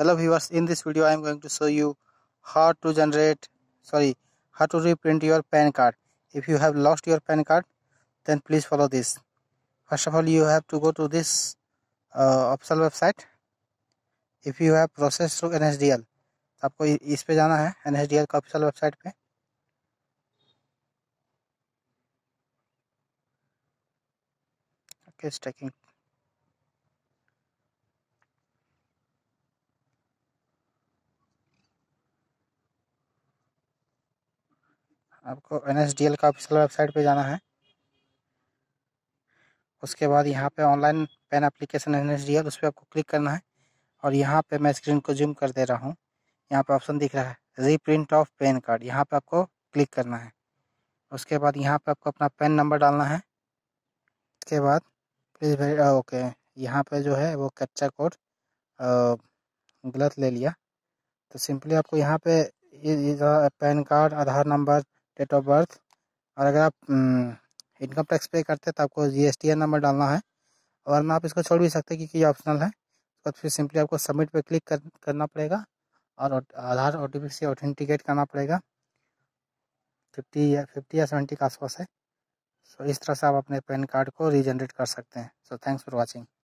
hello viewers in this video i am going to show you how to generate sorry how to reprint your pan card if you have lost your pan card then please follow this first of all you have to go to this uh, official website if you have process through nsdl तो आपको इस पे जाना है N का website पे okay, taking आपको N S D L का ऑफिशियल वेबसाइट पे जाना है उसके बाद यहाँ पे online PAN application N S D L उस पर आपको क्लिक करना है और यहाँ पे मैं स्क्रीन को जूम कर दे रहा हूँ यहाँ पे ऑप्शन दिख रहा है रीप्रिंट ऑफ पेन कार्ड यहाँ पे आपको क्लिक करना है उसके बाद यहाँ पे आपको अपना पेन नंबर डालना है उसके बाद प्लीज़ वेरी ओके यहाँ पे जो है वो कच्चा कोड गलत ले लिया तो सिंपली आपको यहाँ पे ये card Aadhaar number date of birth और अगर आप इनकम टैक्स पे करते हैं तो आपको जी नंबर डालना है वरना आप इसको छोड़ भी सकते हैं क्योंकि ये ऑप्शनल है उसके तो फिर सिंपली आपको सबमिट पे क्लिक कर, करना पड़ेगा और आधार ओ से ऑथेंटिकेट करना पड़ेगा फिफ्टी या फिफ्टी या सेवेंटी के आसपास है सो इस तरह से आप अपने पैन कार्ड को रीजनरेट कर सकते हैं सो थैंक्स फॉर वॉचिंग